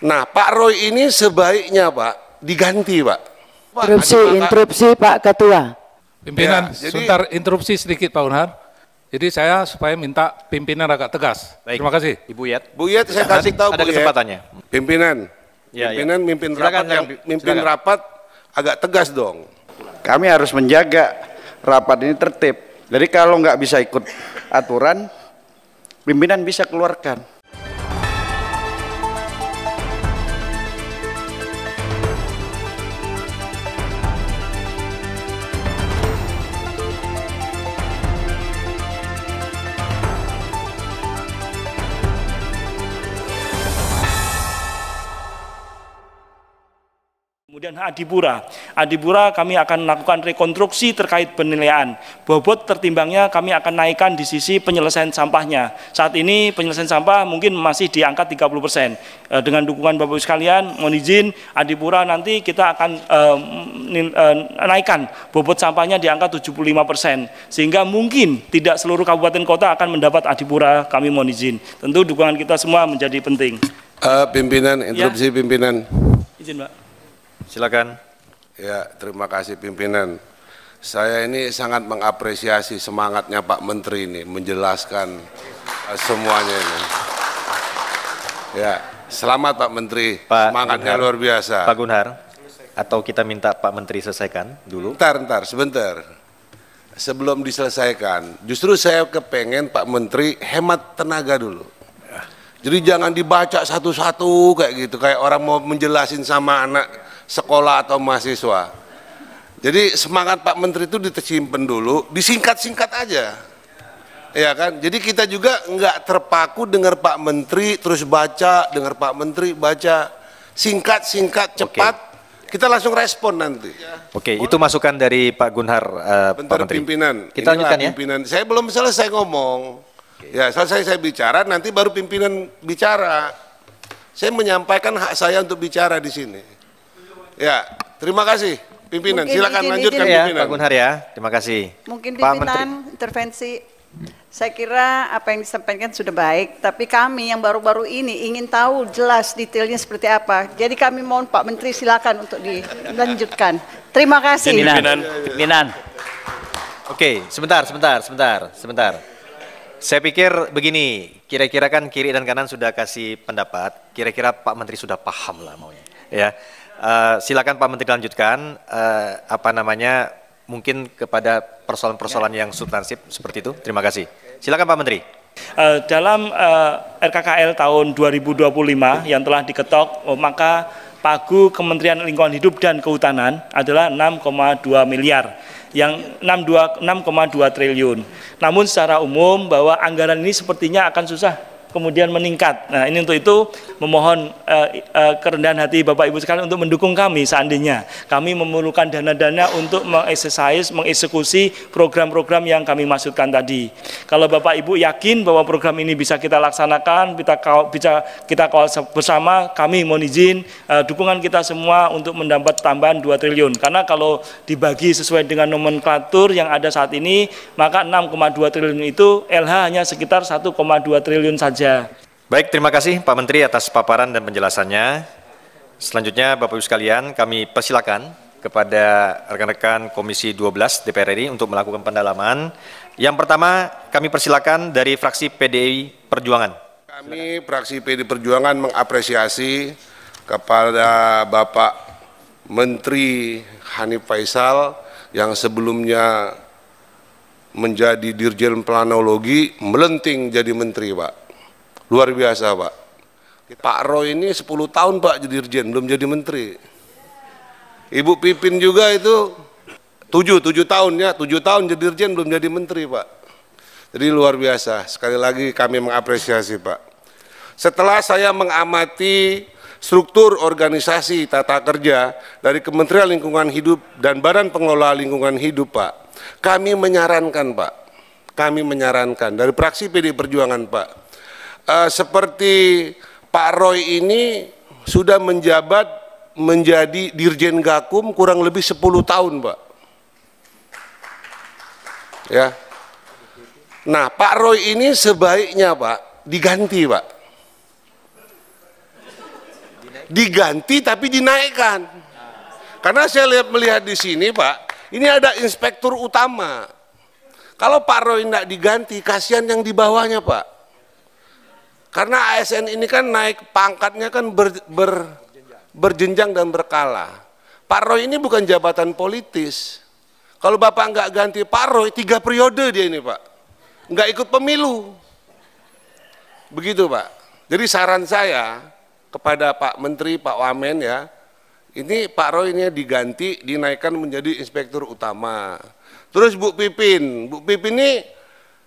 Nah, Pak Roy ini sebaiknya Pak diganti Pak. Pak interupsi, Pak. interupsi Pak Ketua. Pimpinan, ya, jadi, sebentar interupsi sedikit Pak Unhar. Jadi saya supaya minta pimpinan agak tegas. Baik. Terima kasih. Ibu Yat. Bu Yat, saya kasih tahu Ada Bu kesempatannya. Pimpinan. Ya, ya. pimpinan ya. mimpin silakan, rapat yang mimpin silakan. rapat agak tegas dong. Kami harus menjaga rapat ini tertib. Jadi kalau nggak bisa ikut aturan, pimpinan bisa keluarkan. Kemudian Adipura. Adipura kami akan melakukan rekonstruksi terkait penilaian. Bobot tertimbangnya kami akan naikkan di sisi penyelesaian sampahnya. Saat ini penyelesaian sampah mungkin masih di angka 30 persen. Eh, dengan dukungan Bapak-Ibu sekalian, mohon izin Adipura nanti kita akan eh, eh naikkan bobot sampahnya di angka 75 persen. Sehingga mungkin tidak seluruh kabupaten kota akan mendapat Adipura, kami mohon izin. Tentu dukungan kita semua menjadi penting. Uh, pimpinan, ya. interupsi ya. pimpinan. Izin Pak. Silakan. Ya, terima kasih pimpinan. Saya ini sangat mengapresiasi semangatnya Pak Menteri ini menjelaskan eh, semuanya ini. Ya, selamat Pak Menteri. Pak Semangatnya Gunhar. luar biasa. Pak Gunhar, atau kita minta Pak Menteri selesaikan dulu? Bentar, bentar, sebentar. Sebelum diselesaikan, justru saya kepengen Pak Menteri hemat tenaga dulu. Jadi jangan dibaca satu-satu kayak gitu, kayak orang mau menjelasin sama anak sekolah atau mahasiswa. Jadi semangat Pak Menteri itu disimpan dulu, disingkat-singkat aja. Ya kan? Jadi kita juga nggak terpaku dengar Pak Menteri terus baca, dengar Pak Menteri baca singkat-singkat cepat. Okay. Kita langsung respon nanti. Oke, okay, itu masukan dari Pak Gunhar uh, Bentar, Pak Menteri. pimpinan. Kita lanjutkan ya. Saya belum selesai ngomong. Okay. Ya, selesai saya bicara nanti baru pimpinan bicara. Saya menyampaikan hak saya untuk bicara di sini. Ya, terima kasih pimpinan. Mungkin Silakan izin, lanjutkan izin. Ya, pimpinan. Iya, Pak Gunhar ya, terima kasih. Mungkin Pak pimpinan Menteri. intervensi. Saya kira apa yang disampaikan sudah baik, tapi kami yang baru-baru ini ingin tahu jelas detailnya seperti apa. Jadi kami mohon Pak Menteri silakan untuk dilanjutkan. Terima kasih. Pimpinan. Pimpinan. Oke, sebentar, sebentar, sebentar, sebentar. Saya pikir begini, kira-kira kan kiri dan kanan sudah kasih pendapat, kira-kira Pak Menteri sudah paham lah maunya. Ya, Eh, silakan Pak Menteri lanjutkan uh, apa namanya mungkin kepada persoalan-persoalan yang substansif seperti itu. Terima kasih. Silakan Pak Menteri. Uh, dalam uh, RKKL tahun 2025 yang telah diketok, oh, maka pagu Kementerian Lingkungan Hidup dan Kehutanan adalah 6,2 miliar yang 6,2 triliun. Namun secara umum bahwa anggaran ini sepertinya akan susah kemudian meningkat. Nah, ini untuk itu memohon uh, uh, kerendahan hati Bapak Ibu sekalian untuk mendukung kami seandainya kami memerlukan dana-dana untuk mengexercise, mengeksekusi program-program yang kami maksudkan tadi. Kalau Bapak Ibu yakin bahwa program ini bisa kita laksanakan, kita bisa kita kawal bersama, kami mohon izin uh, dukungan kita semua untuk mendapat tambahan 2 triliun. Karena kalau dibagi sesuai dengan nomenklatur yang ada saat ini, maka 6,2 triliun itu LH hanya sekitar 1,2 triliun saja saja. Baik, terima kasih Pak Menteri atas paparan dan penjelasannya. Selanjutnya Bapak Ibu sekalian, kami persilakan kepada rekan-rekan Komisi 12 DPR RI untuk melakukan pendalaman. Yang pertama, kami persilakan dari fraksi PDI Perjuangan. Kami fraksi PDI Perjuangan mengapresiasi kepada Bapak Menteri Hanif Faisal yang sebelumnya menjadi Dirjen Planologi melenting jadi menteri, Pak. Luar biasa Pak. Pak Roy ini 10 tahun Pak jadi dirjen, belum jadi menteri. Ibu Pipin juga itu 7, 7 tahun ya, 7 tahun jadi dirjen belum jadi menteri Pak. Jadi luar biasa, sekali lagi kami mengapresiasi Pak. Setelah saya mengamati struktur organisasi tata kerja dari Kementerian Lingkungan Hidup dan Badan Pengelola Lingkungan Hidup, Pak. Kami menyarankan, Pak. Kami menyarankan dari praksi PD Perjuangan, Pak uh, seperti Pak Roy ini sudah menjabat menjadi Dirjen Gakum kurang lebih 10 tahun, Pak. Ya. Nah, Pak Roy ini sebaiknya, Pak, diganti, Pak. Diganti tapi dinaikkan. Karena saya lihat melihat di sini, Pak, ini ada inspektur utama. Kalau Pak Roy tidak diganti, kasihan yang di bawahnya, Pak. Karena ASN ini kan naik pangkatnya kan ber, ber, berjenjang dan berkala. Pak Roy ini bukan jabatan politis. Kalau Bapak nggak ganti Pak Roy, tiga periode dia ini Pak. Nggak ikut pemilu. Begitu Pak. Jadi saran saya kepada Pak Menteri, Pak Wamen ya, ini Pak Roy ini diganti, dinaikkan menjadi inspektur utama. Terus Bu Pipin, Bu Pipin ini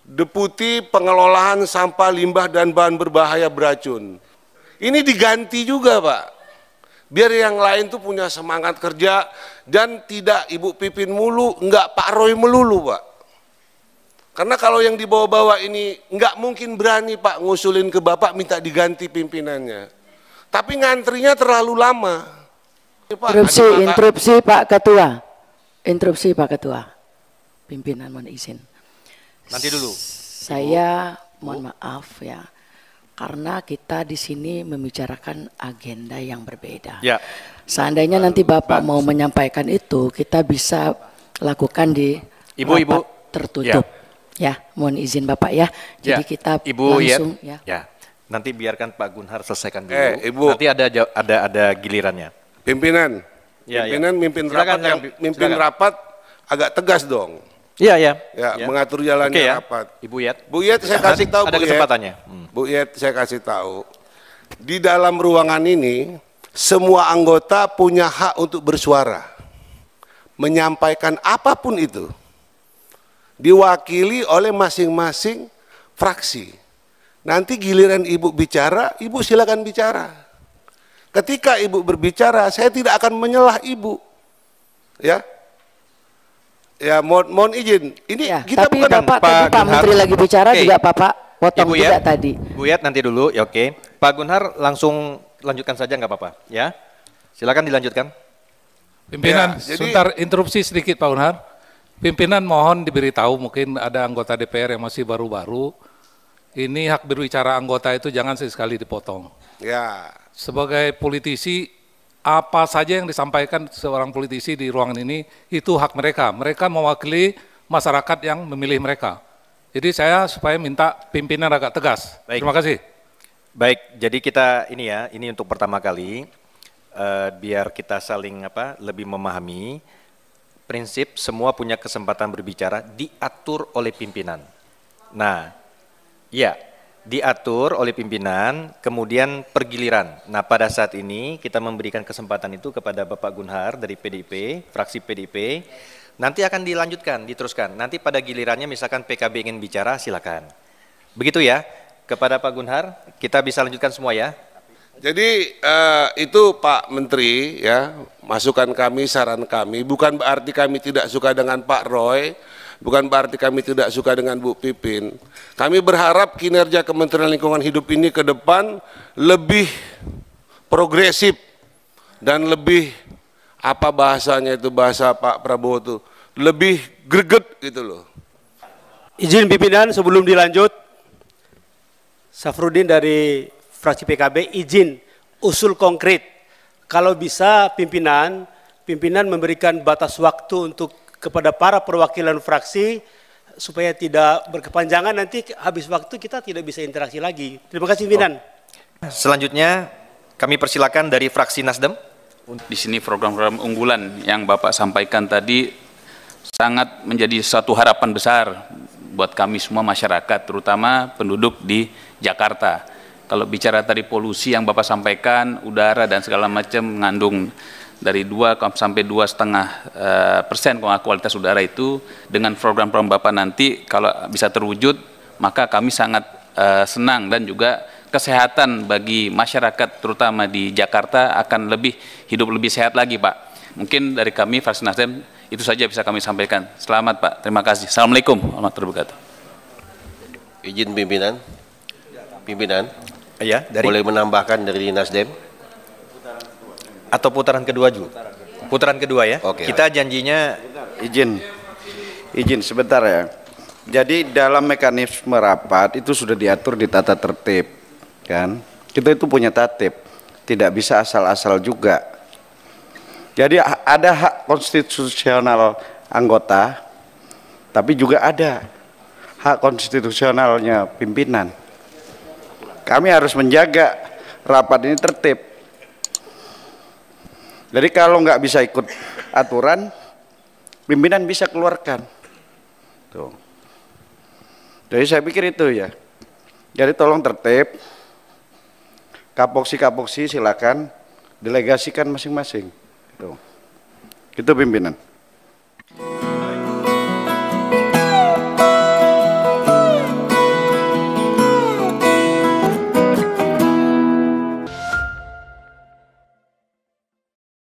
Deputi Pengelolaan Sampah Limbah dan Bahan Berbahaya Beracun. Ini diganti juga, Pak. Biar yang lain tuh punya semangat kerja dan tidak Ibu Pipin mulu, enggak Pak Roy melulu, Pak. Karena kalau yang dibawa-bawa ini enggak mungkin berani Pak ngusulin ke Bapak minta diganti pimpinannya. Tapi ngantrinya terlalu lama. Iya, Pak, interupsi, interupsi Pak Ketua. Interupsi Pak Ketua. Pimpinan mohon izin. Nanti dulu. Saya Ibu. mohon maaf ya. Karena kita di sini membicarakan agenda yang berbeda. Ya. Seandainya nanti Bapak mau menyampaikan itu, kita bisa lakukan di Ibu, Ibu. tertutup. Ya. ya, mohon izin Bapak ya. Jadi ya. kita Ibu, ya. langsung ya. ya. ya. Nanti biarkan Pak Gunhar selesaikan dulu. Eh, Ibu. Nanti ada ada ada gilirannya. Pimpinan. Ya, ya. pimpinan ya. mimpin rapat silakan, yang mimpin rapat agak tegas dong. Iya, iya. Ya, ya. mengatur jalannya okay, ya. rapat. Ibu Yet. Bu Yet saya kasih tahu Ada Bu kesempatannya. Hmm. Bu Yet saya kasih tahu. Di dalam ruangan ini semua anggota punya hak untuk bersuara. Menyampaikan apapun itu. Diwakili oleh masing-masing fraksi. Nanti giliran Ibu bicara, Ibu silakan bicara. Ketika Ibu berbicara, saya tidak akan menyelah Ibu. Ya, Ya mohon, mohon izin. Ini ya, kita tapi bukan Bapak, Pak tadi Pak Gunhar. Menteri lagi bicara okay. juga Bapak potong Ibu ya. juga Yat, tadi. Bu Yat nanti dulu, ya oke. Okay. Pak Gunhar langsung lanjutkan saja nggak apa-apa, ya. Silakan dilanjutkan. Pimpinan, ya, jadi, sebentar interupsi sedikit Pak Gunhar. Pimpinan mohon diberitahu mungkin ada anggota DPR yang masih baru-baru. Ini hak berbicara anggota itu jangan sekali dipotong. Ya. Sebagai politisi apa saja yang disampaikan seorang politisi di ruangan ini itu hak mereka. Mereka mewakili masyarakat yang memilih mereka. Jadi saya supaya minta pimpinan agak tegas. Baik. Terima kasih. Baik, jadi kita ini ya, ini untuk pertama kali uh, biar kita saling apa lebih memahami prinsip semua punya kesempatan berbicara diatur oleh pimpinan. Nah, ya diatur oleh pimpinan, kemudian pergiliran. Nah, pada saat ini kita memberikan kesempatan itu kepada Bapak Gunhar dari PDIP, fraksi PDIP. Nanti akan dilanjutkan, diteruskan. Nanti pada gilirannya misalkan PKB ingin bicara, silakan. Begitu ya. Kepada Pak Gunhar, kita bisa lanjutkan semua ya. Jadi eh, itu Pak Menteri ya, masukan kami, saran kami, bukan berarti kami tidak suka dengan Pak Roy, Bukan berarti kami tidak suka dengan Bu Pipin. Kami berharap kinerja Kementerian Lingkungan Hidup ini ke depan lebih progresif dan lebih apa bahasanya itu bahasa Pak Prabowo itu lebih greget gitu loh. Izin pimpinan sebelum dilanjut Safrudin dari fraksi PKB izin usul konkret kalau bisa pimpinan pimpinan memberikan batas waktu untuk kepada para perwakilan fraksi supaya tidak berkepanjangan nanti habis waktu kita tidak bisa interaksi lagi. Terima kasih Pimpinan. Selanjutnya kami persilakan dari fraksi Nasdem. Di sini program-program unggulan yang Bapak sampaikan tadi sangat menjadi satu harapan besar buat kami semua masyarakat terutama penduduk di Jakarta. Kalau bicara tadi polusi yang Bapak sampaikan, udara dan segala macam mengandung dari 2 sampai dua setengah eh, persen kualitas udara itu dengan program-program Bapak nanti kalau bisa terwujud maka kami sangat eh, senang dan juga kesehatan bagi masyarakat terutama di Jakarta akan lebih hidup lebih sehat lagi Pak. Mungkin dari kami Fraksi Nasdem itu saja bisa kami sampaikan. Selamat Pak, terima kasih. Assalamualaikum warahmatullahi wabarakatuh. Izin pimpinan, pimpinan, ya, dari... boleh menambahkan dari Nasdem atau putaran kedua Ju? Putaran kedua ya. Oke. Okay. Kita janjinya izin izin sebentar ya. Jadi dalam mekanisme rapat itu sudah diatur di tata tertib kan. Kita itu punya tatib. Tidak bisa asal-asal juga. Jadi ada hak konstitusional anggota tapi juga ada hak konstitusionalnya pimpinan. Kami harus menjaga rapat ini tertib jadi kalau nggak bisa ikut aturan, pimpinan bisa keluarkan. Tuh. Jadi saya pikir itu ya. Jadi tolong tertib. Kapoksi-kapoksi silakan delegasikan masing-masing. Tuh. Itu pimpinan.